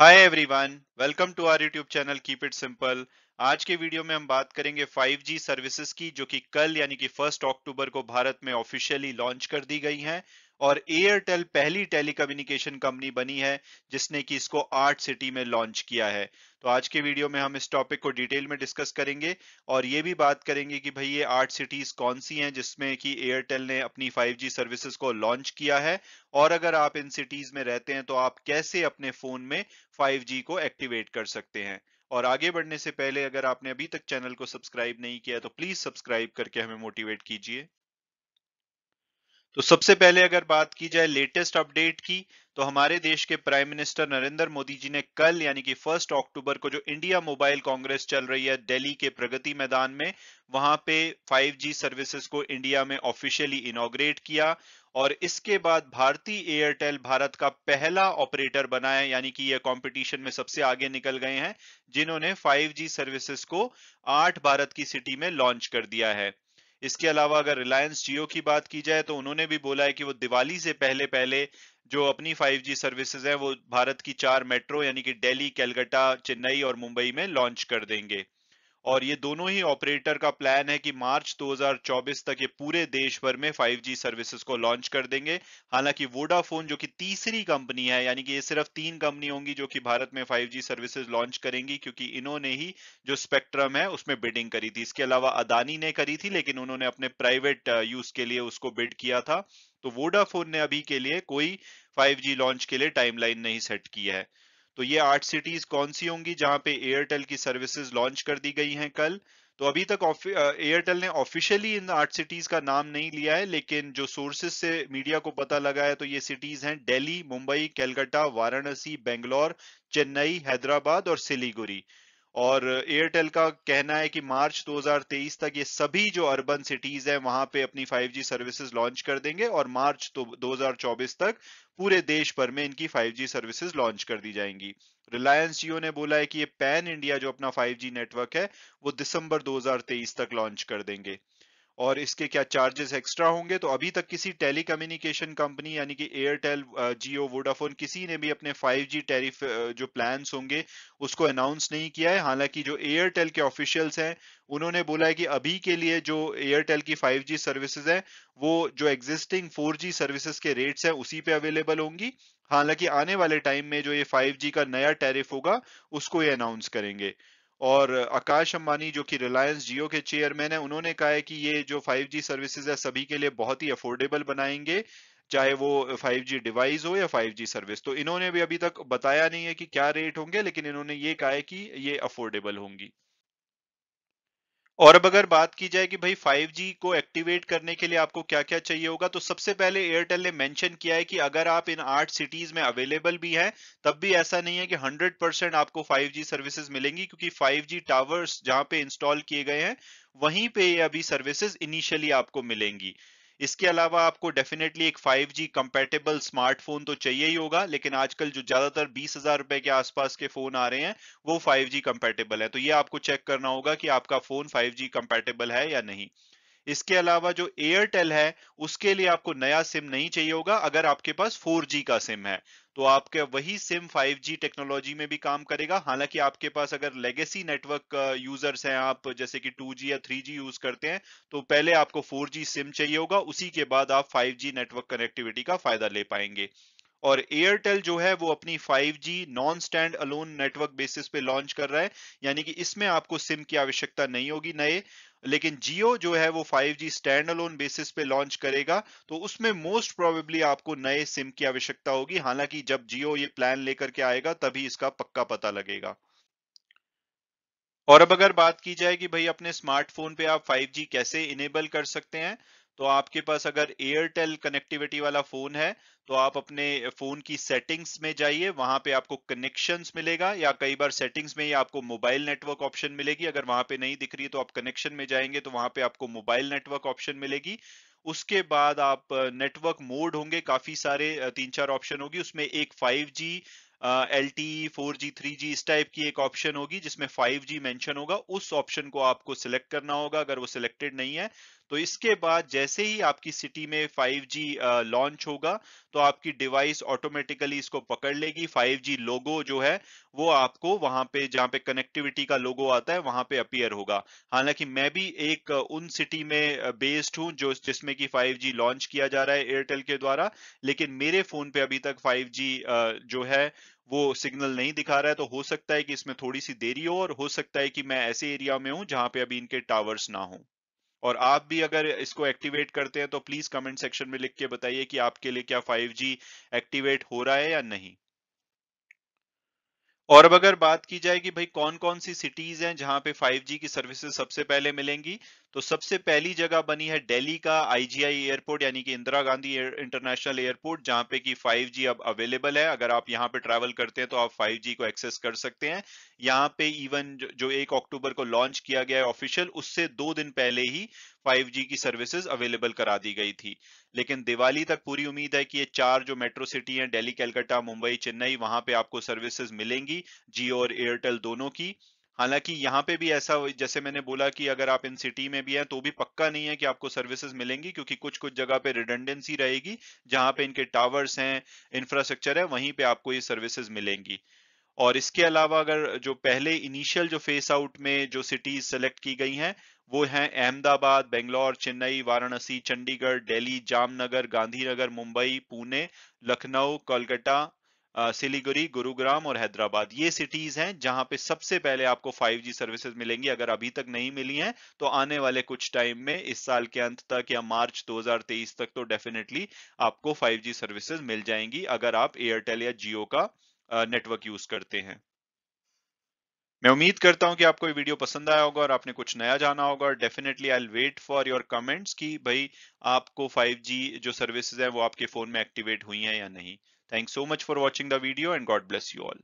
Hi everyone welcome to our YouTube channel keep it simple आज के video में हम बात करेंगे 5G सर्विसेज की जो कि कल यानी कि फर्स्ट अक्टूबर को भारत में ऑफिशियली लॉन्च कर दी गई हैं और एयरटेल पहली टेलीकम्युनिकेशन कंपनी बनी है जिसने कि इसको आठ सिटी में लॉन्च किया है तो आज के वीडियो में हम इस टॉपिक को डिटेल में डिस्कस करेंगे और ये भी बात करेंगे कि भाई ये आठ सिटीज कौन सी हैं जिसमें कि एयरटेल ने अपनी 5G सर्विसेज को लॉन्च किया है और अगर आप इन सिटीज में रहते हैं तो आप कैसे अपने फोन में 5G को एक्टिवेट कर सकते हैं और आगे बढ़ने से पहले अगर आपने अभी तक चैनल को सब्सक्राइब नहीं किया तो प्लीज सब्सक्राइब करके हमें मोटिवेट कीजिए तो सबसे पहले अगर बात की जाए लेटेस्ट अपडेट की तो हमारे देश के प्राइम मिनिस्टर नरेंद्र मोदी जी ने कल यानी कि फर्स्ट अक्टूबर को जो इंडिया मोबाइल कांग्रेस चल रही है दिल्ली के प्रगति मैदान में वहां पे 5G सर्विसेज को इंडिया में ऑफिशियली इनोग्रेट किया और इसके बाद भारतीय एयरटेल भारत का पहला ऑपरेटर बना है यानी कि यह कंपटीशन में सबसे आगे निकल गए हैं जिन्होंने 5G सर्विसेज को आठ भारत की सिटी में लॉन्च कर दिया है इसके अलावा अगर रिलायंस जियो की बात की जाए तो उन्होंने भी बोला है कि वो दिवाली से पहले पहले जो अपनी 5G सर्विसेज हैं वो भारत की चार मेट्रो यानी कि दिल्ली कैलकाटा चेन्नई और मुंबई में लॉन्च कर देंगे और ये दोनों ही ऑपरेटर का प्लान है कि मार्च 2024 तक ये पूरे देश भर में 5G सर्विसेज को लॉन्च कर देंगे हालांकि वोडाफोन जो कि तीसरी कंपनी है यानी कि ये सिर्फ तीन कंपनी होंगी जो कि भारत में 5G सर्विसेज लॉन्च करेंगी क्योंकि इन्होंने ही जो स्पेक्ट्रम है उसमें बिडिंग करी थी इसके अलावा अदानी ने करी थी लेकिन उन्होंने अपने प्राइवेट यूज uh, के लिए उसको बिड किया था तो वोडाफोन ने अभी के लिए कोई फाइव लॉन्च के लिए टाइमलाइन नहीं सेट की है तो ये आठ सिटीज कौन सी होंगी जहां पे एयरटेल की सर्विसेज लॉन्च कर दी गई हैं कल तो अभी तक एयरटेल ने ऑफिशियली इन आठ सिटीज का नाम नहीं लिया है लेकिन जो सोर्सेज से मीडिया को पता लगा है तो ये सिटीज हैं दिल्ली मुंबई कैलकाटा वाराणसी बेंगलोर चेन्नई हैदराबाद और सिलीगुड़ी और एयरटेल का कहना है कि मार्च 2023 तक ये सभी जो अर्बन सिटीज हैं वहां पे अपनी 5G सर्विसेज लॉन्च कर देंगे और मार्च तो 2024 तक पूरे देश भर में इनकी 5G सर्विसेज लॉन्च कर दी जाएंगी रिलायंस जियो ने बोला है कि ये पैन इंडिया जो अपना 5G नेटवर्क है वो दिसंबर 2023 तक लॉन्च कर देंगे और इसके क्या चार्जेस एक्स्ट्रा होंगे तो अभी तक किसी टेलीकम्युनिकेशन कंपनी यानी कि एयरटेल जियो वोडाफोन किसी ने भी अपने 5G टैरिफ जो प्लान्स होंगे उसको अनाउंस नहीं किया है हालांकि जो एयरटेल के ऑफिशियल्स हैं उन्होंने बोला है कि अभी के लिए जो एयरटेल की 5G सर्विसेज है वो जो एग्जिस्टिंग 4G सर्विसेज के रेट्स हैं उसी पे अवेलेबल होंगी हालांकि आने वाले टाइम में जो ये 5G का नया टैरिफ होगा उसको ये अनाउंस करेंगे और आकाश अंबानी जो कि रिलायंस जियो के चेयरमैन है उन्होंने कहा है कि ये जो 5G सर्विसेज है सभी के लिए बहुत ही अफोर्डेबल बनाएंगे चाहे वो 5G डिवाइस हो या 5G सर्विस तो इन्होंने भी अभी तक बताया नहीं है कि क्या रेट होंगे लेकिन इन्होंने ये कहा है कि ये अफोर्डेबल होंगी और अब अगर बात की जाए कि भाई 5G को एक्टिवेट करने के लिए आपको क्या क्या चाहिए होगा तो सबसे पहले एयरटेल ने मेंशन किया है कि अगर आप इन आठ सिटीज में अवेलेबल भी हैं तब भी ऐसा नहीं है कि 100 परसेंट आपको 5G सर्विसेज मिलेंगी क्योंकि 5G टावर्स जहां पे इंस्टॉल किए गए हैं वहीं पे ये अभी सर्विसेज इनिशियली आपको मिलेंगी इसके अलावा आपको डेफिनेटली एक 5G जी कंपेटेबल स्मार्टफोन तो चाहिए ही होगा लेकिन आजकल जो ज्यादातर बीस हजार रुपए के आसपास के फोन आ रहे हैं वो 5G जी कंपेटेबल है तो ये आपको चेक करना होगा कि आपका फोन 5G जी कंपेटेबल है या नहीं इसके अलावा जो एयरटेल है उसके लिए आपको नया सिम नहीं चाहिए होगा अगर आपके पास 4G का सिम है तो आपके वही सिम 5G टेक्नोलॉजी में भी काम करेगा हालांकि आपके पास अगर लेगेसी नेटवर्क यूजर्स हैं आप जैसे कि 2G या 3G यूज करते हैं तो पहले आपको 4G सिम चाहिए होगा उसी के बाद आप 5G नेटवर्क कनेक्टिविटी का फायदा ले पाएंगे और एयरटेल जो है वो अपनी 5G non stand alone network basis पे लॉन्च कर रहा है यानी कि इसमें आपको सिम की आवश्यकता नहीं होगी नए लेकिन जियो जो है वो 5G G stand alone basis पे लॉन्च करेगा तो उसमें मोस्ट प्रोबेबली आपको नए सिम की आवश्यकता होगी हालांकि जब जियो ये प्लान लेकर के आएगा तभी इसका पक्का पता लगेगा और अब अगर बात की जाए कि भाई अपने स्मार्टफोन पे आप 5G कैसे इनेबल कर सकते हैं तो आपके पास अगर एयरटेल कनेक्टिविटी वाला फोन है तो आप अपने फोन की सेटिंग्स में जाइए वहां पे आपको कनेक्शंस मिलेगा या कई बार सेटिंग्स में ही आपको मोबाइल नेटवर्क ऑप्शन मिलेगी अगर वहां पे नहीं दिख रही है तो आप कनेक्शन में जाएंगे तो वहां पे आपको मोबाइल नेटवर्क ऑप्शन मिलेगी उसके बाद आप नेटवर्क मोड होंगे काफी सारे तीन चार ऑप्शन होगी उसमें एक 5G L T four G three G इस टाइप की एक ऑप्शन होगी जिसमें फाइव जी मैंशन होगा उस ऑप्शन को आपको सिलेक्ट करना होगा अगर वो सिलेक्टेड नहीं है तो इसके बाद जैसे ही आपकी सिटी में 5G लॉन्च होगा तो आपकी डिवाइस ऑटोमेटिकली इसको पकड़ लेगी 5G लोगो जो है वो आपको वहां पे जहां पे कनेक्टिविटी का लोगो आता है वहां पे अपियर होगा हालांकि मैं भी एक उन सिटी में बेस्ड हूं जो जिसमें कि 5G लॉन्च किया जा रहा है एयरटेल के द्वारा लेकिन मेरे फोन पे अभी तक 5G जो है वो सिग्नल नहीं दिखा रहा है तो हो सकता है कि इसमें थोड़ी सी देरी हो और हो सकता है कि मैं ऐसे एरिया में हूं जहां पे अभी इनके टावर्स ना हो और आप भी अगर इसको एक्टिवेट करते हैं तो प्लीज कमेंट सेक्शन में लिख के बताइए कि आपके लिए क्या 5G एक्टिवेट हो रहा है या नहीं और अब अगर बात की जाए कि भाई कौन कौन सी सिटीज हैं जहां पे 5G की सर्विसेज सबसे पहले मिलेंगी तो सबसे पहली जगह बनी है दिल्ली का आईजीआई एयरपोर्ट यानी कि इंदिरा गांधी इंटरनेशनल एयरपोर्ट जहां पे कि 5G अब अवेलेबल है अगर आप यहां पे ट्रैवल करते हैं तो आप 5G को एक्सेस कर सकते हैं यहां पे इवन जो एक अक्टूबर को लॉन्च किया गया है ऑफिशियल उससे दो दिन पहले ही 5G की सर्विसेज अवेलेबल करा दी गई थी लेकिन दिवाली तक पूरी उम्मीद है कि ये चार जो मेट्रो सिटी हैं दिल्ली कलकत्ता मुंबई चेन्नई वहां पे आपको सर्विसेज मिलेंगी जियो और एयरटेल दोनों की हालांकि यहाँ पे भी ऐसा जैसे मैंने बोला कि अगर आप इन सिटी में भी हैं तो भी पक्का नहीं है कि आपको सर्विसेज मिलेंगी क्योंकि कुछ कुछ जगह पे रिडेंडेंसी रहेगी जहां पे इनके टावर्स हैं इंफ्रास्ट्रक्चर है वहीं पे आपको ये सर्विसेज मिलेंगी और इसके अलावा अगर जो पहले इनिशियल जो फेस आउट में जो सिटीज सेलेक्ट की गई हैं वो हैं अहमदाबाद बेंगलोर चेन्नई वाराणसी चंडीगढ़ दिल्ली जामनगर गांधीनगर मुंबई पुणे लखनऊ कोलकाता सिलीगुड़ी गुरुग्राम और हैदराबाद ये सिटीज हैं जहां पे सबसे पहले आपको 5G सर्विसेज मिलेंगी अगर अभी तक नहीं मिली हैं तो आने वाले कुछ टाइम में इस साल के अंत तक या मार्च 2023 तक तो डेफिनेटली आपको 5G सर्विसेज मिल जाएंगी अगर आप एयरटेल या जियो का नेटवर्क यूज करते हैं मैं उम्मीद करता हूं कि आपको ये वीडियो पसंद आया होगा और आपने कुछ नया जाना होगा और definitely I wait for your comments कि भाई आपको 5G जो सर्विसेज है वो आपके फोन में एक्टिवेट हुई हैं या नहीं Thanks so much for watching the video and God bless you all.